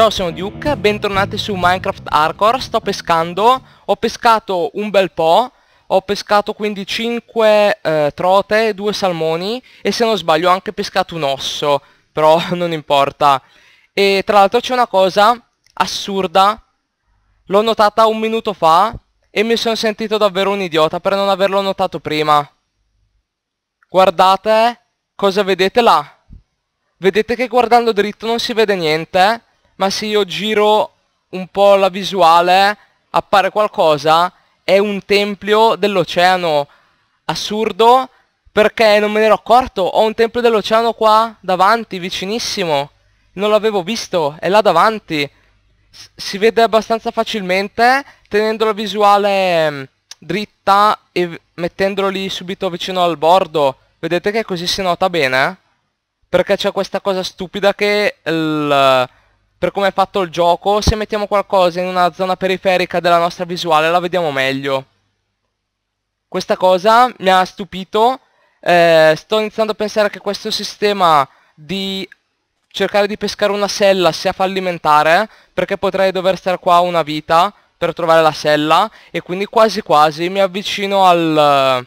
Ciao sono Duke, bentornati su Minecraft Hardcore, sto pescando, ho pescato un bel po', ho pescato quindi 5 eh, trote, 2 salmoni e se non sbaglio ho anche pescato un osso, però non importa. E tra l'altro c'è una cosa assurda, l'ho notata un minuto fa e mi sono sentito davvero un idiota per non averlo notato prima. Guardate cosa vedete là. Vedete che guardando dritto non si vede niente? ma se io giro un po' la visuale appare qualcosa, è un tempio dell'oceano assurdo perché non me ne ero accorto, ho un tempio dell'oceano qua davanti, vicinissimo, non l'avevo visto, è là davanti, S si vede abbastanza facilmente tenendo la visuale mm, dritta e mettendolo lì subito vicino al bordo, vedete che così si nota bene? Perché c'è questa cosa stupida che il per come è fatto il gioco, se mettiamo qualcosa in una zona periferica della nostra visuale la vediamo meglio. Questa cosa mi ha stupito, eh, sto iniziando a pensare che questo sistema di cercare di pescare una sella sia fallimentare, perché potrei dover stare qua una vita per trovare la sella, e quindi quasi quasi mi avvicino al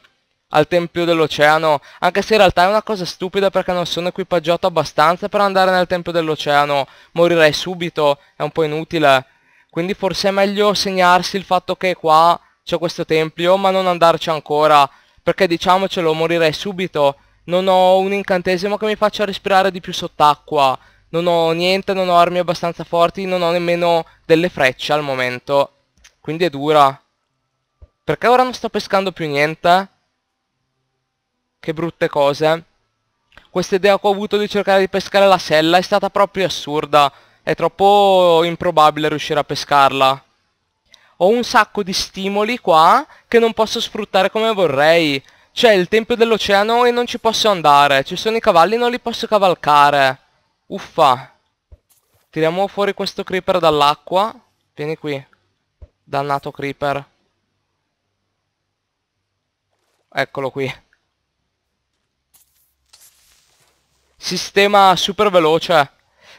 al Tempio dell'Oceano, anche se in realtà è una cosa stupida perché non sono equipaggiato abbastanza per andare nel Tempio dell'Oceano, morirei subito, è un po' inutile. Quindi forse è meglio segnarsi il fatto che qua c'è questo tempio, ma non andarci ancora, perché diciamocelo, morirei subito. Non ho un incantesimo che mi faccia respirare di più sott'acqua, non ho niente, non ho armi abbastanza forti, non ho nemmeno delle frecce al momento. Quindi è dura. Perché ora non sto pescando più niente? che brutte cose. Questa idea che ho avuto di cercare di pescare la sella è stata proprio assurda. È troppo improbabile riuscire a pescarla. Ho un sacco di stimoli qua che non posso sfruttare come vorrei. C'è il tempio dell'oceano e non ci posso andare. Ci sono i cavalli e non li posso cavalcare. Uffa. Tiriamo fuori questo creeper dall'acqua. Vieni qui. Dannato creeper. Eccolo qui. sistema super veloce.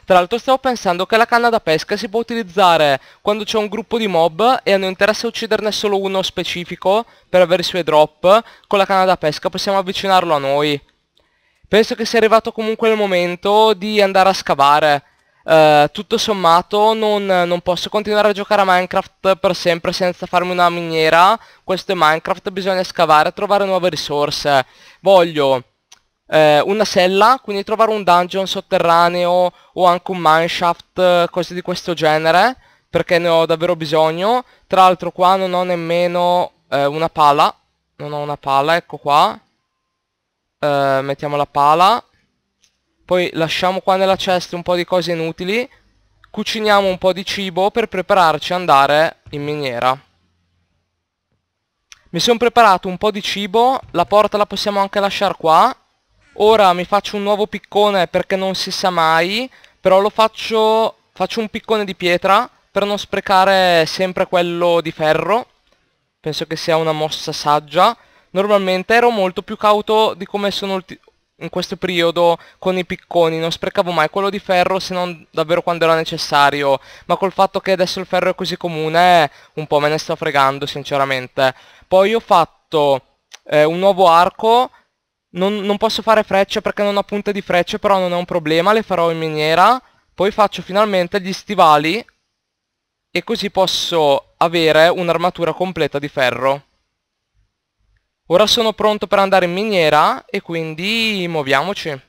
Tra l'altro stavo pensando che la canna da pesca si può utilizzare quando c'è un gruppo di mob e hanno interesse a ucciderne solo uno specifico per avere i suoi drop. Con la canna da pesca possiamo avvicinarlo a noi. Penso che sia arrivato comunque il momento di andare a scavare. Uh, tutto sommato non, non, posso continuare a giocare a Minecraft per sempre senza farmi una miniera. Questo è Minecraft, bisogna scavare e trovare nuove risorse. Voglio eh, una sella, quindi trovare un dungeon sotterraneo o anche un mineshaft, eh, cose di questo genere, perché ne ho davvero bisogno. Tra l'altro qua non ho nemmeno eh, una pala, non ho una pala, ecco qua. Eh, mettiamo la pala. Poi lasciamo qua nella chest un po' di cose inutili. Cuciniamo un po' di cibo per prepararci ad andare in miniera. Mi sono preparato un po' di cibo, la porta la possiamo anche lasciare qua, Ora mi faccio un nuovo piccone perché non si sa mai, però lo faccio, faccio un piccone di pietra per non sprecare sempre quello di ferro. Penso che sia una mossa saggia. Normalmente ero molto più cauto di come sono in questo periodo con i picconi, non sprecavo mai quello di ferro se non davvero quando era necessario, ma col fatto che adesso il ferro è così comune un po' me ne sto fregando sinceramente. Poi ho fatto eh, un nuovo arco non, non posso fare frecce perché non ho punte di frecce, però non è un problema, le farò in miniera. Poi faccio finalmente gli stivali e così posso avere un'armatura completa di ferro. Ora sono pronto per andare in miniera e quindi muoviamoci.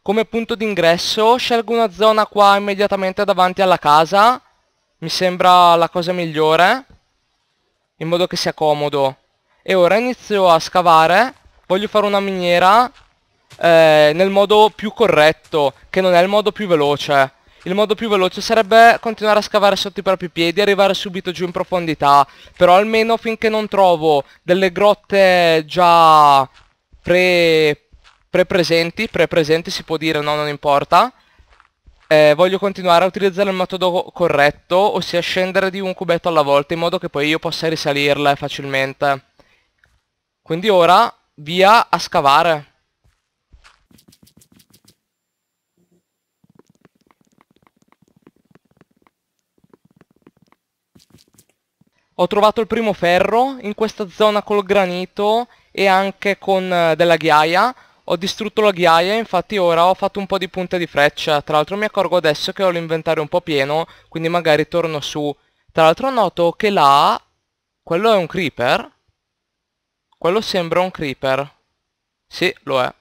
Come punto d'ingresso scelgo una zona qua immediatamente davanti alla casa, mi sembra la cosa migliore, in modo che sia comodo. E ora inizio a scavare voglio fare una miniera eh, nel modo più corretto, che non è il modo più veloce. Il modo più veloce sarebbe continuare a scavare sotto i propri piedi e arrivare subito giù in profondità, però almeno finché non trovo delle grotte già pre pre-presenti, pre-presenti si può dire, no, non importa. Eh, voglio continuare a utilizzare il metodo corretto, ossia scendere di un cubetto alla volta, in modo che poi io possa risalirle facilmente. Quindi ora Via a scavare. Ho trovato il primo ferro in questa zona col granito e anche con eh, della ghiaia. Ho distrutto la ghiaia, infatti ora ho fatto un po' di punte di freccia. Tra l'altro mi accorgo adesso che ho l'inventario un po' pieno, quindi magari torno su. Tra l'altro noto che là, quello è un creeper, quello sembra un creeper. Sì, lo è.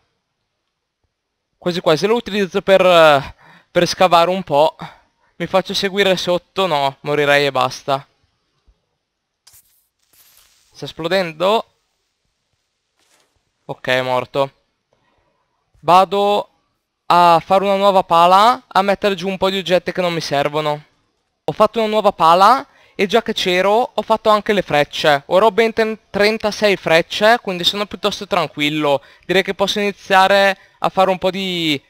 Quasi quasi lo utilizzo per, eh, per scavare un po'. Mi faccio seguire sotto? No, morirei e basta. Sta esplodendo. Ok, è morto. Vado a fare una nuova pala, a mettere giù un po' di oggetti che non mi servono. Ho fatto una nuova pala e già che c'ero ho fatto anche le frecce. Ora ho ben 36 frecce, quindi sono piuttosto tranquillo. Direi che posso iniziare a fare un po' di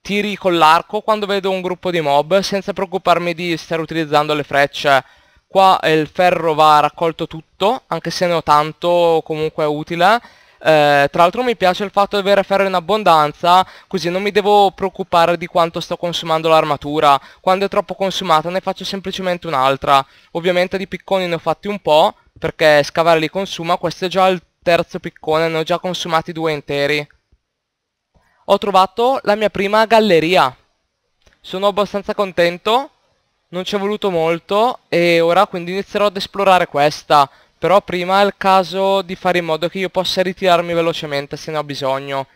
tiri con l'arco quando vedo un gruppo di mob senza preoccuparmi di stare utilizzando le frecce. Qua il ferro va raccolto tutto, anche se ne ho tanto comunque è utile. Eh, tra l'altro mi piace il fatto di avere ferro in abbondanza, così non mi devo preoccupare di quanto sto consumando l'armatura. Quando è troppo consumata ne faccio semplicemente un'altra. Ovviamente di picconi ne ho fatti un po', perché scavare li consuma. Questo è già il terzo piccone, ne ho già consumati due interi. Ho trovato la mia prima galleria. Sono abbastanza contento non ci è voluto molto e ora quindi inizierò ad esplorare questa però prima è il caso di fare in modo che io possa ritirarmi velocemente se ne ho bisogno.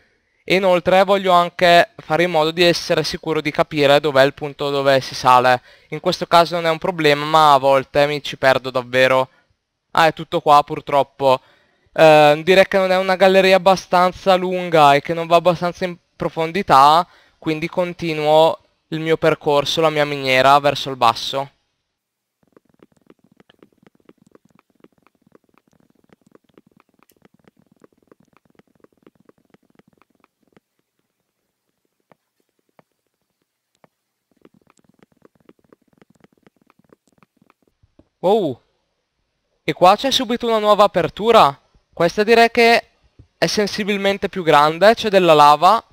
E inoltre voglio anche fare in modo di essere sicuro di capire dov'è il punto dove si sale. In questo caso non è un problema, ma a volte mi ci perdo davvero. Ah, è tutto qua purtroppo. Eh, direi che non è una galleria abbastanza lunga e che non va abbastanza in profondità, quindi continuo il mio percorso, la mia miniera, verso il basso. Wow. E qua c'è subito una nuova apertura. Questa direi che è sensibilmente più grande, c'è della lava.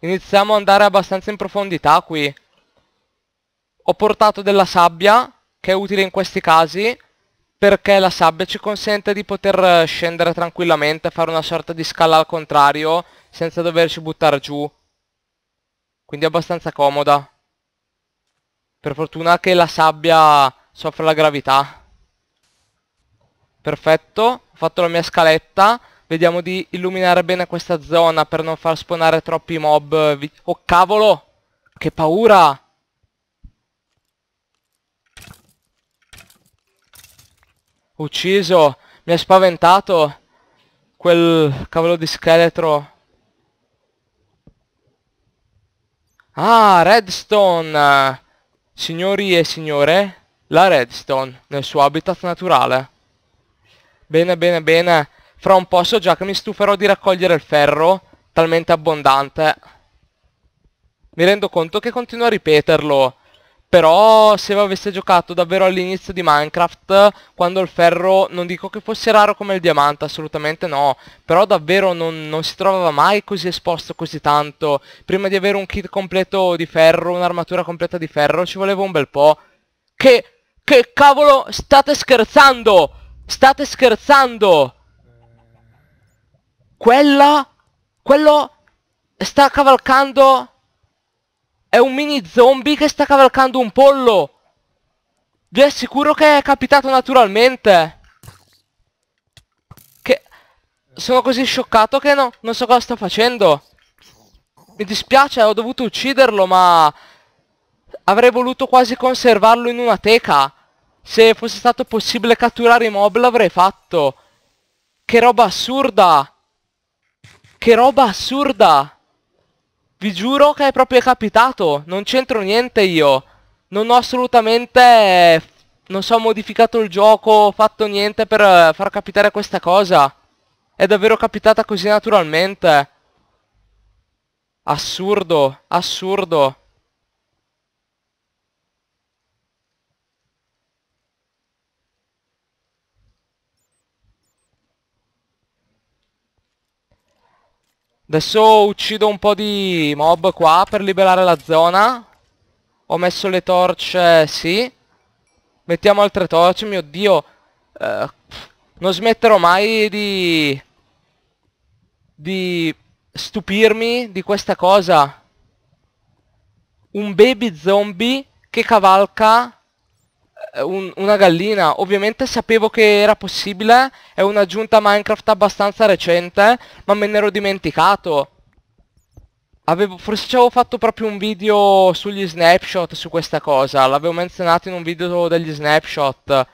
Iniziamo ad andare abbastanza in profondità qui. Ho portato della sabbia, che è utile in questi casi, perché la sabbia ci consente di poter eh, scendere tranquillamente, fare una sorta di scala al contrario, senza doverci buttare giù. Quindi è abbastanza comoda. Per fortuna che la sabbia Soffre la gravità. Perfetto, ho fatto la mia scaletta. Vediamo di illuminare bene questa zona per non far spawnare troppi mob. Oh cavolo! Che paura! Ucciso! Mi ha spaventato quel cavolo di scheletro. Ah, redstone! Signori e signore, la redstone nel suo habitat naturale. Bene, bene, bene. Fra un po' so già che mi stuferò di raccogliere il ferro, talmente abbondante. Mi rendo conto che continuo a ripeterlo. Però se avesse giocato davvero all'inizio di Minecraft, quando il ferro non dico che fosse raro come il diamante, assolutamente no, però davvero non, non si trovava mai così esposto così tanto. Prima di avere un kit completo di ferro, un'armatura completa di ferro, ci voleva un bel po'. Che che cavolo state scherzando? State scherzando? Quella? Quello sta cavalcando... È un mini zombie che sta cavalcando un pollo. Vi assicuro che è capitato naturalmente. Che... Sono così scioccato che no, non so cosa sto facendo. Mi dispiace, ho dovuto ucciderlo, ma... Avrei voluto quasi conservarlo in una teca. Se fosse stato possibile catturare i mob l'avrei fatto. Che roba assurda! Che roba assurda! Vi giuro che è proprio capitato. Non c'entro niente io. Non ho assolutamente... Non so, ho modificato il gioco, ho fatto niente per far capitare questa cosa. È davvero capitata così naturalmente. Assurdo, assurdo. Adesso uccido un po' di mob qua per liberare la zona. Ho messo le torce, sì. Mettiamo altre torce, mio dio. Eh, non smetterò mai di... Di stupirmi di questa cosa. Un baby zombie che cavalca eh, un, una gallina. Ovviamente sapevo che era possibile, è un'aggiunta Minecraft abbastanza recente, ma me ne ero dimenticato. Avevo, forse ci avevo fatto proprio un video sugli snapshot su questa cosa, l'avevo menzionato in un video degli snapshot.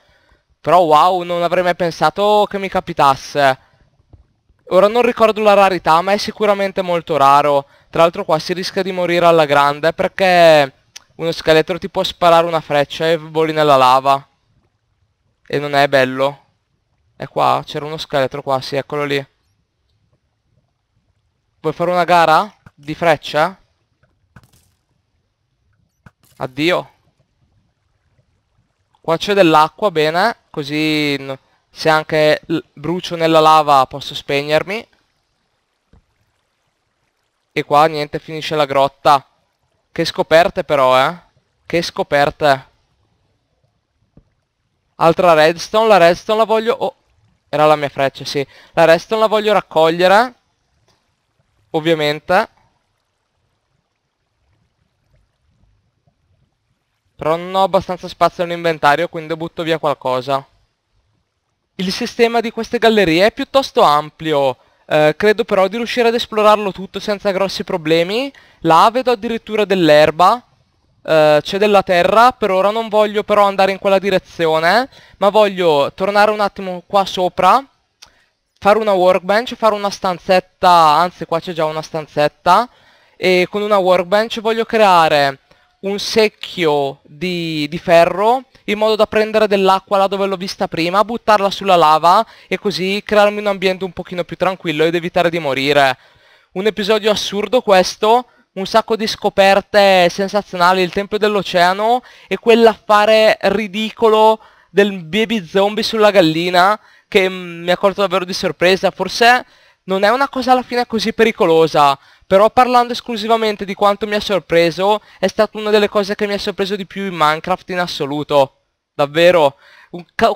Però wow, non avrei mai pensato che mi capitasse. Ora non ricordo la rarità, ma è sicuramente molto raro. Tra l'altro qua si rischia di morire alla grande perché uno scheletro ti può sparare una freccia e voli nella lava. E non è bello. È qua? C'era uno scheletro qua, sì, eccolo lì. Vuoi fare una gara? Di freccia? Addio. Qua c'è dell'acqua, bene. Così se anche brucio nella lava posso spegnermi. E qua niente, finisce la grotta. Che scoperte però, eh. Che scoperte. Altra redstone, la redstone la voglio... Oh, era la mia freccia, sì. La redstone la voglio raccogliere. Ovviamente. Però non ho abbastanza spazio nell'inventario, quindi butto via qualcosa. Il sistema di queste gallerie è piuttosto ampio. Eh, credo però di riuscire ad esplorarlo tutto senza grossi problemi. Là vedo addirittura dell'erba, uh, c'è della terra, per ora non voglio però andare in quella direzione, ma voglio tornare un attimo qua sopra, fare una workbench, fare una stanzetta, anzi qua c'è già una stanzetta, e con una workbench voglio creare un secchio di, di ferro in modo da prendere dell'acqua là dove l'ho vista prima, buttarla sulla lava e così crearmi un ambiente un pochino più tranquillo ed evitare di morire. Un episodio assurdo questo, un sacco di scoperte sensazionali, il Tempio dell'Oceano e quell'affare ridicolo del baby zombie sulla gallina che mm, mi ha colto davvero di sorpresa. Forse non è una cosa alla fine così pericolosa, però parlando esclusivamente di quanto mi ha sorpreso, è stata una delle cose che mi ha sorpreso di più in Minecraft in assoluto. Davvero.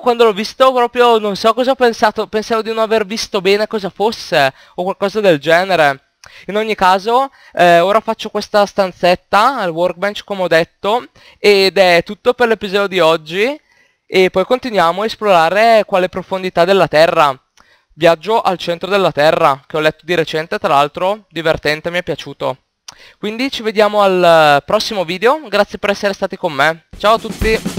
Quando l'ho visto proprio non so cosa ho pensato, pensavo di non aver visto bene cosa fosse o qualcosa del genere. In ogni caso, eh, ora faccio questa stanzetta al workbench come ho detto ed è tutto per l'episodio di oggi e poi continuiamo a esplorare quale profondità della Terra. Viaggio al centro della Terra, che ho letto di recente, tra l'altro, divertente, mi è piaciuto. Quindi ci vediamo al eh, prossimo video, grazie per essere stati con me. Ciao a tutti!